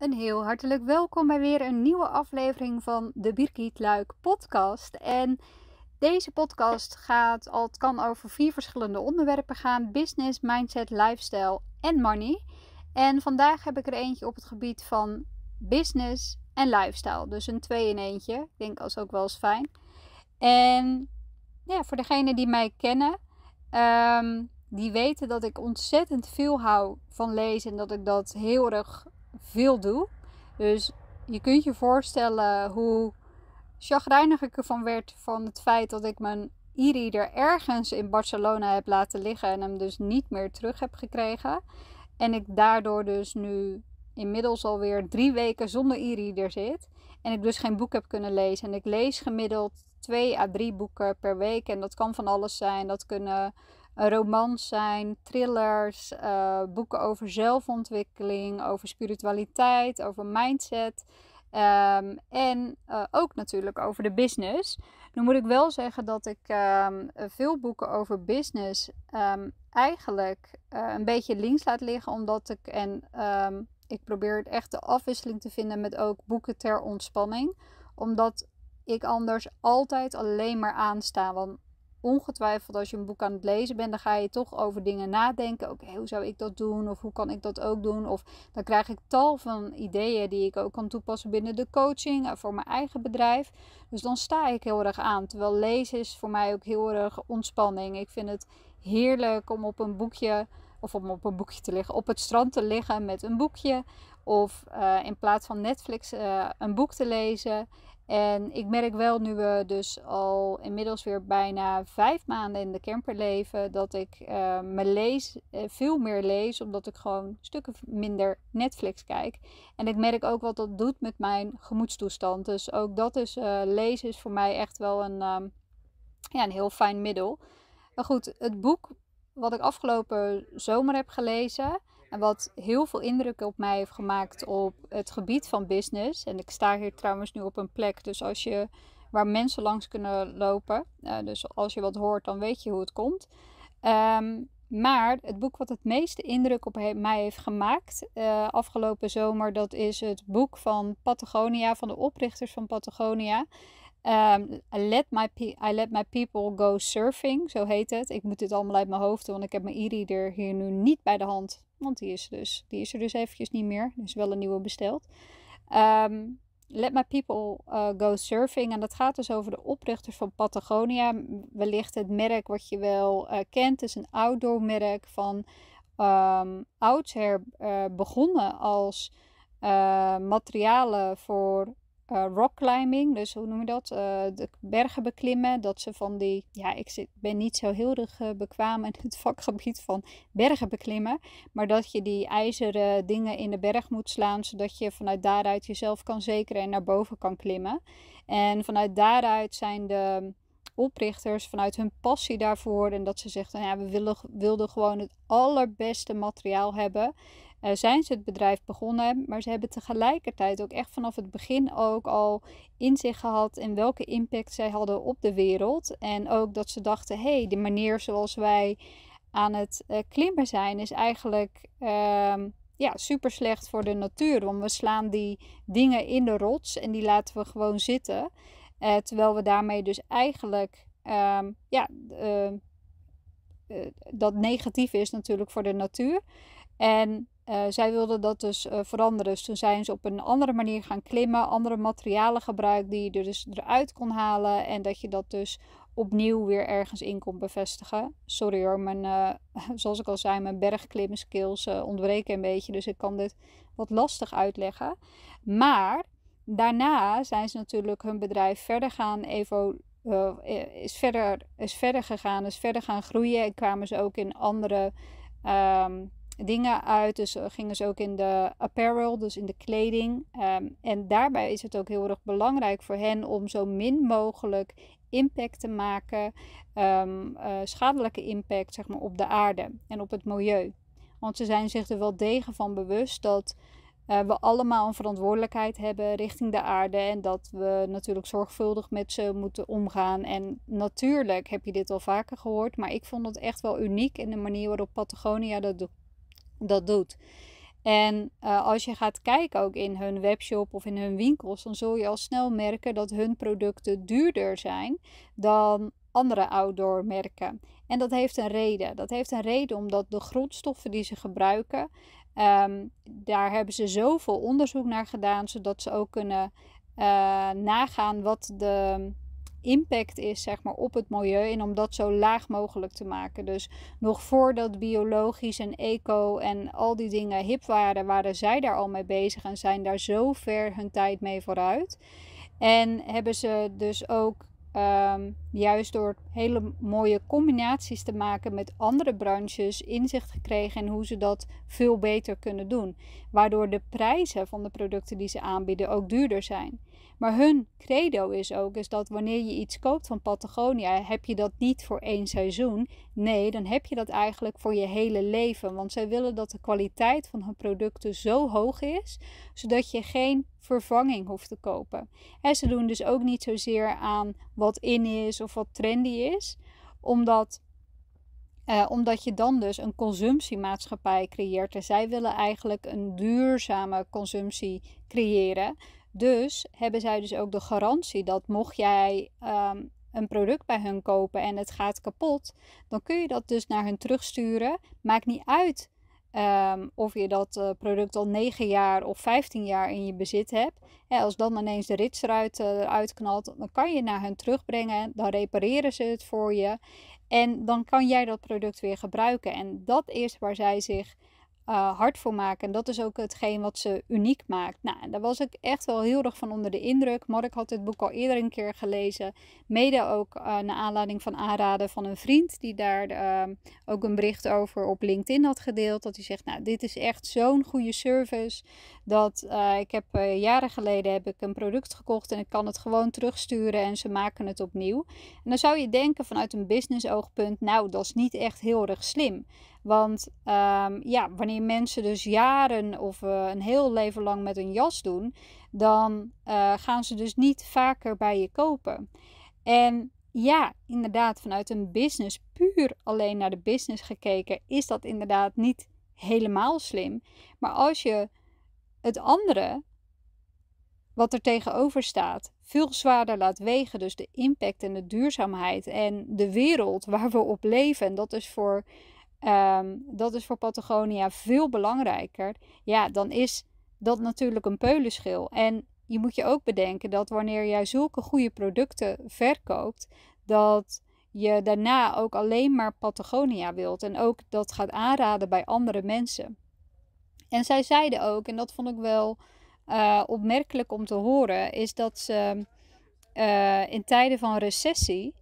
Een heel hartelijk welkom bij weer een nieuwe aflevering van de Birgit Luik podcast. En deze podcast gaat, al kan over vier verschillende onderwerpen gaan: business, mindset, lifestyle en money. En vandaag heb ik er eentje op het gebied van business en lifestyle. Dus een twee in eentje. Ik denk als ook wel eens fijn. En ja, voor degenen die mij kennen, ehm, die weten dat ik ontzettend veel hou van lezen en dat ik dat heel erg veel doe. Dus je kunt je voorstellen hoe chagrijnig ik ervan werd van het feit dat ik mijn e-reader ergens in Barcelona heb laten liggen en hem dus niet meer terug heb gekregen. En ik daardoor dus nu inmiddels alweer drie weken zonder e-reader zit. En ik dus geen boek heb kunnen lezen. En ik lees gemiddeld twee à drie boeken per week. En dat kan van alles zijn. Dat kunnen romans zijn, thrillers, eh, boeken over zelfontwikkeling, over spiritualiteit, over mindset. Ehm, en eh, ook natuurlijk over de business. Nu moet ik wel zeggen dat ik ehm, veel boeken over business ehm, eigenlijk eh, een beetje links laat liggen, omdat ik en ik probeer echt de afwisseling te vinden met ook boeken ter ontspanning, omdat ik anders altijd alleen maar aansta. Want ongetwijfeld als je een boek aan het lezen bent, dan ga je toch over dingen nadenken. Oké, hoe zou ik dat doen? Of hoe kan ik dat ook doen? Of dan krijg ik tal van ideeën die ik ook kan toepassen binnen de coaching eh, voor mijn eigen bedrijf. Dus dan sta ik heel erg aan. Terwijl lezen is voor mij ook heel erg ontspanning. Ik vind het heerlijk om op een boekje of om op een boekje te liggen, op het strand te liggen met een boekje. Of eh, in plaats van Netflix eh, een boek te lezen. En ik merk wel nu we dus al inmiddels weer bijna vijf maanden in de camper leven. Dat ik uh, me lees, veel meer lees. Omdat ik gewoon stukken minder Netflix kijk. En ik merk ook wat dat doet met mijn gemoedstoestand. Dus ook dat is lezen is voor mij echt wel een, ehm, ja, een heel fijn middel. Maar goed, het boek wat ik afgelopen zomer heb gelezen. En wat heel veel indruk op mij heeft gemaakt op het gebied van business. En ik sta hier trouwens nu op een plek, dus als je waar mensen langs kunnen lopen. Eh, dus als je wat hoort, dan weet je hoe het komt. Ehm, maar het boek wat het meeste indruk op mij heeft gemaakt eh, afgelopen zomer, dat is het boek van Patagonia, van de oprichters van Patagonia. Ehm, I, let my I let my people go surfing, zo heet het. Ik moet dit allemaal uit mijn hoofd, want ik heb mijn e-reader hier nu niet bij de hand. Want die is, dus, die is er dus eventjes niet meer. Er is wel een nieuwe besteld. Ehm, let my people eh, go surfing. En dat gaat dus over de oprichters van Patagonia. Wellicht het merk wat je wel eh, kent. Het is een outdoor merk van ehm, oudsher eh, begonnen als materialen voor Rockclimbing, eh, rock climbing, dus hoe noem je dat? Eh, de bergen beklimmen. Dat ze van die, ja, ik zit, ben niet zo heel erg eh, bekwaam in het vakgebied van bergen beklimmen. Maar dat je die ijzeren dingen in de berg moet slaan, zodat je vanuit daaruit jezelf kan zekeren en naar boven kan klimmen. En vanuit daaruit zijn de oprichters vanuit hun passie daarvoor en dat ze zegt, nou ja, we willen, wilden gewoon het allerbeste materiaal hebben. Eh, zijn ze het bedrijf begonnen. Maar ze hebben tegelijkertijd ook echt vanaf het begin ook al in zich gehad in welke impact zij hadden op de wereld. En ook dat ze dachten, hé, hey, de manier zoals wij aan het eh, klimmen zijn is eigenlijk ehm, ja, super slecht voor de natuur. Want we slaan die dingen in de rots en die laten we gewoon zitten. Eh, terwijl we daarmee dus eigenlijk, ehm, ja, dat negatief is natuurlijk voor de natuur. En eh, zij wilden dat dus eh, veranderen. Dus toen zijn ze op een andere manier gaan klimmen, andere materialen gebruikt die je er dus eruit kon halen. En dat je dat dus opnieuw weer ergens in kon bevestigen. Sorry hoor, mijn, eh, zoals ik al zei, mijn bergklimskills ontbreken een beetje. Dus ik kan dit wat lastig uitleggen. Maar daarna zijn ze natuurlijk hun bedrijf verder gaan evolueren. is, verder, is verder gegaan, is verder gaan groeien. En kwamen ze ook in andere ehm, dingen uit. Dus eh, gingen ze ook in de apparel, dus in de kleding. Ehm, en daarbij is het ook heel erg belangrijk voor hen om zo min mogelijk impact te maken, ehm, eh, schadelijke impact zeg maar, op de aarde en op het milieu. Want ze zijn zich er wel degen van bewust dat eh, we allemaal een verantwoordelijkheid hebben richting de aarde en dat we natuurlijk zorgvuldig met ze moeten omgaan. En natuurlijk heb je dit al vaker gehoord, maar ik vond het echt wel uniek in de manier waarop Patagonia dat doet dat doet. En eh, als je gaat kijken ook in hun webshop of in hun winkels, dan zul je al snel merken dat hun producten duurder zijn dan andere outdoor merken. En dat heeft een reden. Dat heeft een reden omdat de grondstoffen die ze gebruiken, ehm, daar hebben ze zoveel onderzoek naar gedaan, zodat ze ook kunnen eh, nagaan wat de impact is zeg maar, op het milieu en om dat zo laag mogelijk te maken. Dus nog voordat biologisch en eco en al die dingen hip waren, waren zij daar al mee bezig en zijn daar zo ver hun tijd mee vooruit. En hebben ze dus ook ehm, juist door hele mooie combinaties te maken met andere branches inzicht gekregen in hoe ze dat veel beter kunnen doen waardoor de prijzen van de producten die ze aanbieden ook duurder zijn. Maar hun credo is ook is dat wanneer je iets koopt van Patagonia, heb je dat niet voor één seizoen. Nee, dan heb je dat eigenlijk voor je hele leven. Want zij willen dat de kwaliteit van hun producten zo hoog is, zodat je geen vervanging hoeft te kopen. En ze doen dus ook niet zozeer aan wat in is of wat trendy is, omdat eh, omdat je dan dus een consumptiemaatschappij creëert. En zij willen eigenlijk een duurzame consumptie creëren. Dus hebben zij dus ook de garantie dat mocht jij ehm, een product bij hun kopen en het gaat kapot, dan kun je dat dus naar hun terugsturen. Maakt niet uit ehm, of je dat eh, product al 9 jaar of 15 jaar in je bezit hebt. als dan ineens de rits eruit, uh, eh, knalt, dan kan je naar hun terugbrengen. Dan repareren ze het voor je. En dan kan jij dat product weer gebruiken. En dat is waar zij zich eh, hard voor maken. En dat is ook hetgeen wat ze uniek maakt. Nou, daar was ik echt wel heel erg van onder de indruk. Mark had dit boek al eerder een keer gelezen. Mede ook uh, naar aanleiding van aanraden van een vriend. Die daar ehm, ook een bericht over op LinkedIn had gedeeld. Dat hij zegt, nou dit is echt zo'n goede service. Dat eh, ik heb jaren geleden heb ik een product gekocht. En ik kan het gewoon terugsturen en ze maken het opnieuw. En dan zou je denken vanuit een business oogpunt. Nou dat is niet echt heel erg slim. Want ehm, ja, wanneer mensen dus jaren of eh, een heel leven lang met een jas doen, dan eh, gaan ze dus niet vaker bij je kopen. En ja, inderdaad, vanuit een business, puur alleen naar de business gekeken, is dat inderdaad niet helemaal slim. Maar als je het andere, wat er tegenover staat, veel zwaarder laat wegen, dus de impact en de duurzaamheid en de wereld waar we op leven, en dat is voor Ehm, dat is voor Patagonia veel belangrijker. Ja, dan is dat natuurlijk een peulenschil. En je moet je ook bedenken dat wanneer jij zulke goede producten verkoopt, dat je daarna ook alleen maar Patagonia wilt en ook dat gaat aanraden bij andere mensen. En zij zeiden ook, en dat vond ik wel eh, opmerkelijk om te horen, is dat ze eh, in tijden van recessie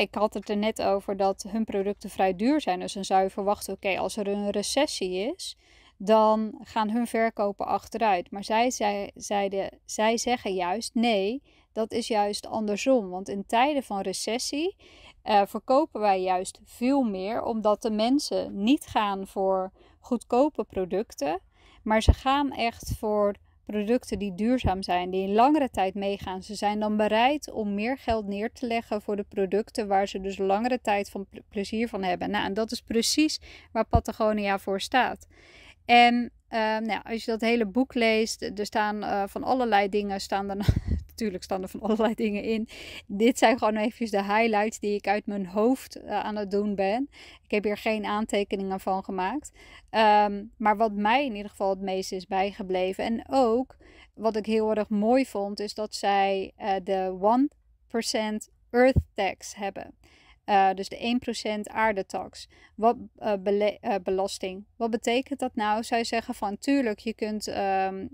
ik had het er net over dat hun producten vrij duur zijn. Dus dan zou je verwachten, oké, als er een recessie is, dan gaan hun verkopen achteruit. Maar zij, zeiden, zij zeggen juist nee, dat is juist andersom. Want in tijden van recessie eh, verkopen wij juist veel meer, omdat de mensen niet gaan voor goedkope producten, maar ze gaan echt voor producten die duurzaam zijn, die een langere tijd meegaan. Ze zijn dan bereid om meer geld neer te leggen voor de producten waar ze dus langere tijd van plezier van hebben. Nou, en dat is precies waar Patagonia voor staat. En ehm, nou, als je dat hele boek leest, er staan eh, van allerlei dingen staan er natuurlijk staan er van allerlei dingen in. Dit zijn gewoon even de highlights die ik uit mijn hoofd eh, aan het doen ben. Ik heb hier geen aantekeningen van gemaakt. Ehm, maar wat mij in ieder geval het meest is bijgebleven. En ook wat ik heel erg mooi vond, is dat zij uh, de 1% Earth Tax hebben. Eh, dus de 1% aardetax. Wat belasting. Wat betekent dat nou? Zij zeggen van tuurlijk, je kunt ehm,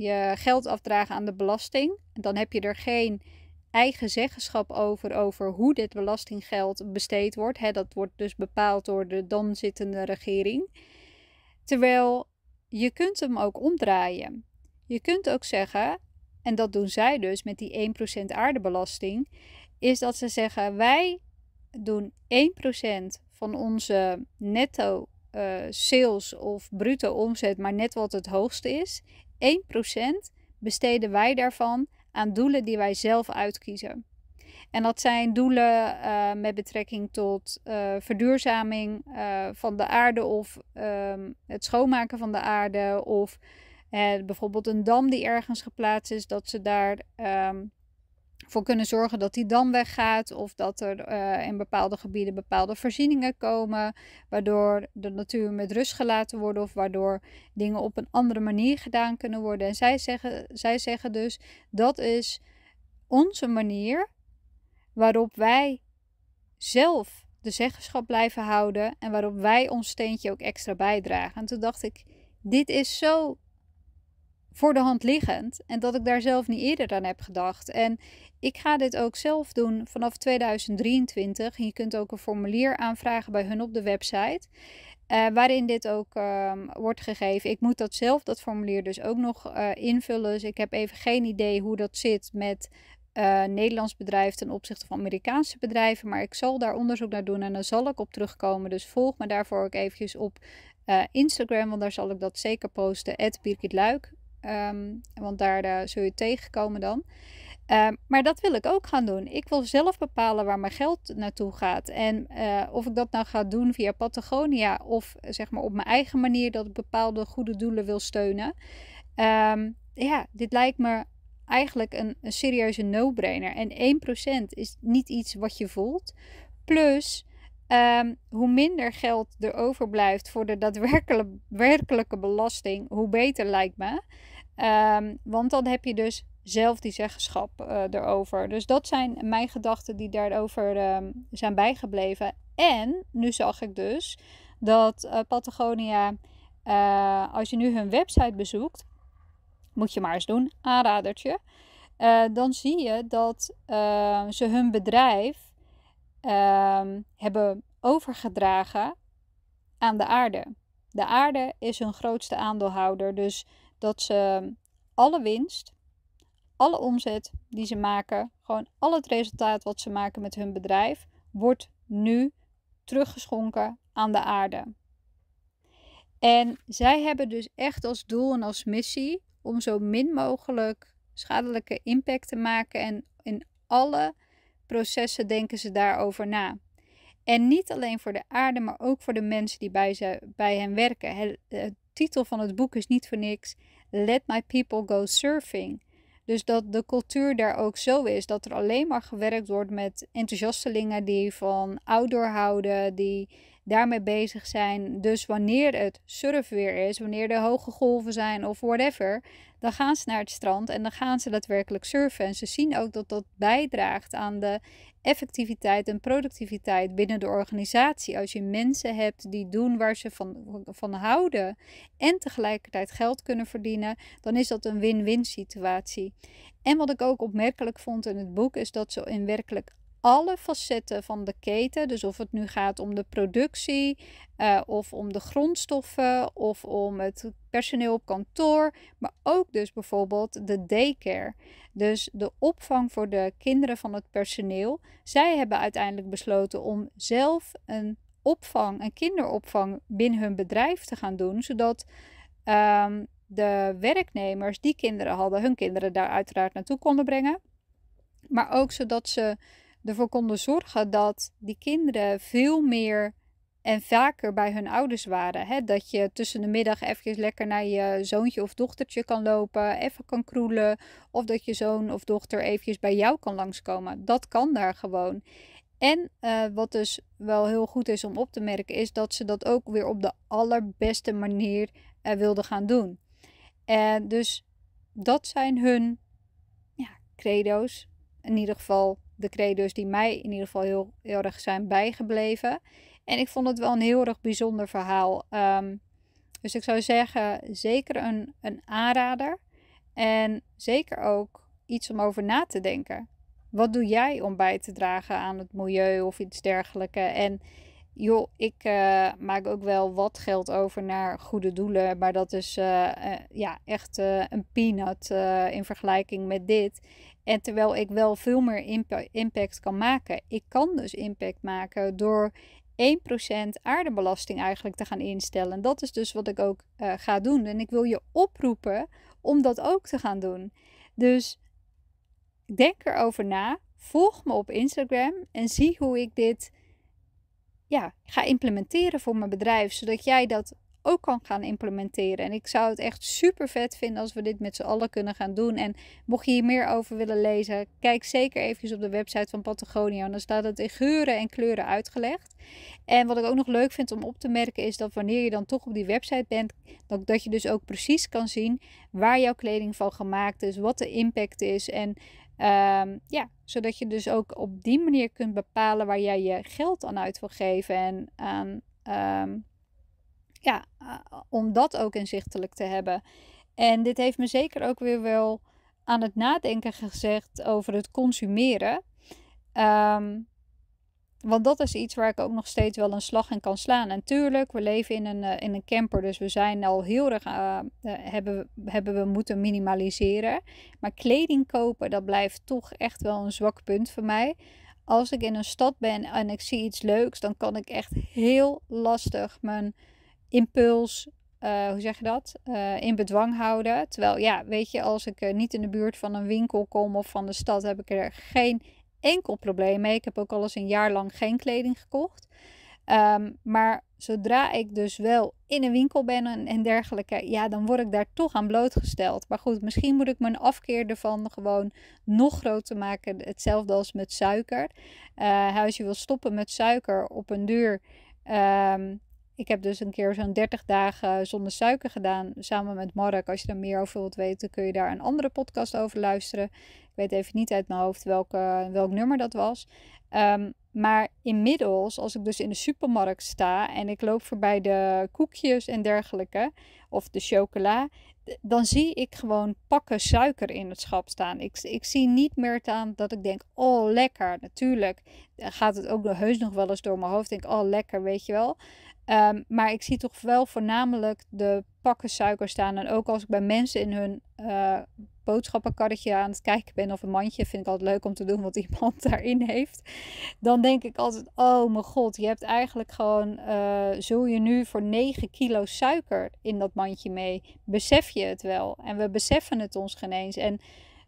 je geld afdragen aan de belasting. Dan heb je er geen eigen zeggenschap over, over hoe dit belastinggeld besteed wordt. dat wordt dus bepaald door de dan zittende regering. Terwijl je kunt hem ook omdraaien. Je kunt ook zeggen, en dat doen zij dus met die 1% aardebelasting, is dat ze zeggen wij doen 1% van onze netto eh, sales of bruto omzet, maar net wat het hoogste is, 1% besteden wij daarvan aan doelen die wij zelf uitkiezen. En dat zijn doelen eh, met betrekking tot eh, verduurzaming eh, van de aarde of ehm, het schoonmaken van de aarde of bijvoorbeeld een dam die ergens geplaatst is, dat ze daar ehm, voor kunnen zorgen dat die dam weggaat of dat er eh, in bepaalde gebieden bepaalde voorzieningen komen, waardoor de natuur met rust gelaten wordt of waardoor dingen op een andere manier gedaan kunnen worden. En zij zeggen, zij zeggen dus dat is onze manier waarop wij zelf de zeggenschap blijven houden en waarop wij ons steentje ook extra bijdragen. En toen dacht ik, dit is zo voor de hand liggend en dat ik daar zelf niet eerder aan heb gedacht. En ik ga dit ook zelf doen vanaf 2023. je kunt ook een formulier aanvragen bij hun op de website. Eh, waarin dit ook ehm, wordt gegeven. Ik moet dat zelf, dat formulier dus ook nog eh, invullen. Dus ik heb even geen idee hoe dat zit met eh, Nederlands bedrijf ten opzichte van Amerikaanse bedrijven. Maar ik zal daar onderzoek naar doen en daar zal ik op terugkomen. Dus volg me daarvoor ook eventjes op Instagram, want daar zal ik dat zeker posten. Birgit Luik, Ehm, want daar uh, zul je tegenkomen dan. Ehm, maar dat wil ik ook gaan doen. Ik wil zelf bepalen waar mijn geld naartoe gaat. En eh, of ik dat nou ga doen via Patagonia of zeg maar op mijn eigen manier dat ik bepaalde goede doelen wil steunen. Ehm, ja, dit lijkt me eigenlijk een, serieuze no-brainer. En 1% is niet iets wat je voelt. Plus, hoe minder geld er overblijft voor de daadwerkelijke belasting, hoe beter lijkt me. Ehm, want dan heb je dus zelf die zeggenschap eh, erover. Dus dat zijn mijn gedachten die daarover ehm, zijn bijgebleven. En nu zag ik dus dat eh, Patagonia, eh, als je nu hun website bezoekt, moet je maar eens doen, aanradertje. dan zie je dat ehm, ze hun bedrijf hebben overgedragen aan de aarde. De aarde is hun grootste aandeelhouder. Dus dat ze alle winst, alle omzet die ze maken, gewoon al het resultaat wat ze maken met hun bedrijf, wordt nu teruggeschonken aan de aarde. En zij hebben dus echt als doel en als missie om zo min mogelijk schadelijke impact te maken. En in alle processen denken ze daarover na. En niet alleen voor de aarde, maar ook voor de mensen die bij, ze, bij hen werken. Het titel van het boek is niet voor niks Let My People Go Surfing. Dus dat de cultuur daar ook zo is dat er alleen maar gewerkt wordt met enthousiastelingen die van outdoor houden, die daarmee bezig zijn. Dus wanneer het surfweer is, wanneer er hoge golven zijn of whatever, dan gaan ze naar het strand en dan gaan ze daadwerkelijk surfen. En ze zien ook dat dat bijdraagt aan de effectiviteit en productiviteit binnen de organisatie. Als je mensen hebt die doen waar ze van, van houden en tegelijkertijd geld kunnen verdienen, dan is dat een win-win situatie. En wat ik ook opmerkelijk vond in het boek is dat ze in werkelijk alle facetten van de keten. Dus of het nu gaat om de productie, eh, of om de grondstoffen, of om het personeel op kantoor, maar ook dus bijvoorbeeld de daycare. Dus de opvang voor de kinderen van het personeel. Zij hebben uiteindelijk besloten om zelf een opvang, een kinderopvang binnen hun bedrijf te gaan doen, zodat. Ehm, de werknemers die kinderen hadden, hun kinderen daar uiteraard naartoe konden brengen. Maar ook zodat ze ervoor konden zorgen dat die kinderen veel meer en vaker bij hun ouders waren. Hè? Dat je tussen de middag even lekker naar je zoontje of dochtertje kan lopen, even kan kroelen. Of dat je zoon of dochter eventjes bij jou kan langskomen. Dat kan daar gewoon. En eh, wat dus wel heel goed is om op te merken, is dat ze dat ook weer op de allerbeste manier eh, wilden gaan doen. En dus dat zijn hun ja, credo's. In ieder geval de credo's die mij in ieder geval heel, heel erg zijn bijgebleven. En ik vond het wel een heel erg bijzonder verhaal. Ehm, dus ik zou zeggen, zeker een, een aanrader. En zeker ook iets om over na te denken. Wat doe jij om bij te dragen aan het milieu of iets dergelijks? En joh, ik eh, maak ook wel wat geld over naar goede doelen. Maar dat is eh, eh, ja, echt een peanut in vergelijking met dit. En terwijl ik wel veel meer impact kan maken. Ik kan dus impact maken door 1% aardebelasting eigenlijk te gaan instellen. En dat is dus wat ik ook ga doen. En ik wil je oproepen om dat ook te gaan doen. Dus denk erover na. Volg me op Instagram en zie hoe ik dit ja, ga implementeren voor mijn bedrijf, zodat jij dat ook kan gaan implementeren. En ik zou het echt super vet vinden als we dit met z'n allen kunnen gaan doen. En mocht je hier meer over willen lezen, kijk zeker even op de website van Patagonia. En dan staat het in geuren en kleuren uitgelegd. En wat ik ook nog leuk vind om op te merken is dat wanneer je dan toch op die website bent, dat, dat je dus ook precies kan zien waar jouw kleding van gemaakt is, wat de impact is en Ehm, ja, zodat je dus ook op die manier kunt bepalen waar jij je geld aan uit wil geven. En aan, ehm, ja, om dat ook inzichtelijk te hebben. En dit heeft me zeker ook weer wel aan het nadenken gezegd over het consumeren. Ehm, want dat is iets waar ik ook nog steeds wel een slag in kan slaan. En tuurlijk, we leven in een, eh, in een camper, dus we zijn al heel erg, eh, eh, hebben, hebben we moeten minimaliseren. Maar kleding kopen, dat blijft toch echt wel een zwak punt voor mij. Als ik in een stad ben en ik zie iets leuks, dan kan ik echt heel lastig mijn impuls hoe zeg je dat, in bedwang houden. Terwijl, ja, weet je, als ik niet in de buurt van een winkel kom of van de stad, heb ik er geen enkel probleem mee. Ik heb ook al eens een jaar lang geen kleding gekocht. Ehm, maar zodra ik dus wel in een winkel ben en, dergelijke, ja, dan word ik daar toch aan blootgesteld. Maar goed, misschien moet ik mijn afkeer ervan gewoon nog groter maken. Hetzelfde als met suiker. als eh, je wil stoppen met suiker op een duur. Ehm, ik heb dus een keer zo'n 30 dagen zonder suiker gedaan samen met Mark. Als je daar meer over wilt weten, kun je daar een andere podcast over luisteren. Ik weet even niet uit mijn hoofd welke, welk nummer dat was. Ehm, maar inmiddels, als ik dus in de supermarkt sta en ik loop voorbij de koekjes en dergelijke, of de chocola, dan zie ik gewoon pakken suiker in het schap staan. Ik, ik zie niet meer aan dat ik denk, oh lekker, natuurlijk gaat het ook heus nog wel eens door mijn hoofd. Denk, oh lekker, weet je wel. Ehm, maar ik zie toch wel voornamelijk de pakken suiker staan. En ook als ik bij mensen in hun uh, boodschappenkarretje aan het kijken ben of een mandje, vind ik altijd leuk om te doen wat iemand daarin heeft. Dan denk ik altijd: oh mijn god, je hebt eigenlijk gewoon, uh, zul je nu voor 9 kilo suiker in dat mandje mee? Besef je het wel? En we beseffen het ons geen eens. En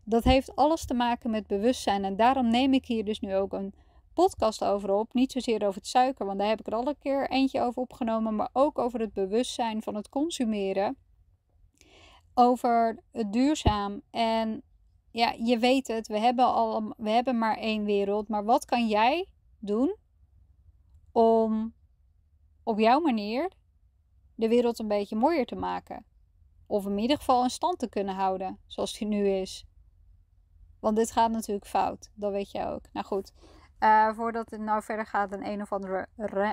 dat heeft alles te maken met bewustzijn. En daarom neem ik hier dus nu ook een podcast over op. Niet zozeer over het suiker, want daar heb ik er al een keer eentje over opgenomen. Maar ook over het bewustzijn van het consumeren. Over het duurzaam. En ja, je weet het, we hebben, al, we hebben maar één wereld. Maar wat kan jij doen om op jouw manier de wereld een beetje mooier te maken? Of in ieder geval in stand te kunnen houden, zoals die nu is. Want dit gaat natuurlijk fout, dat weet jij ook. Nou goed, eh, voordat het nou verder gaat, een een of andere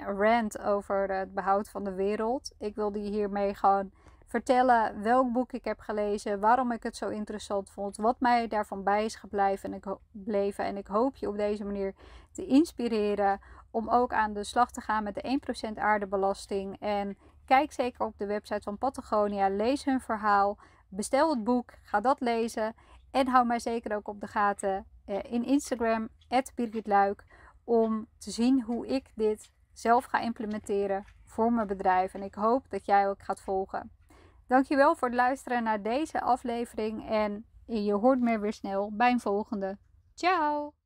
rant over het behoud van de wereld. Ik wilde je hiermee gewoon vertellen welk boek ik heb gelezen, waarom ik het zo interessant vond, wat mij daarvan bij is gebleven. En ik, En ik hoop je op deze manier te inspireren om ook aan de slag te gaan met de 1% aardebelasting. En kijk zeker op de website van Patagonia, lees hun verhaal, bestel het boek, ga dat lezen en hou mij zeker ook op de gaten eh, in Instagram, Birgit Luik, om te zien hoe ik dit zelf ga implementeren voor mijn bedrijf. En ik hoop dat jij ook gaat volgen. Dankjewel voor het luisteren naar deze aflevering en je hoort me weer snel bij een volgende. Ciao!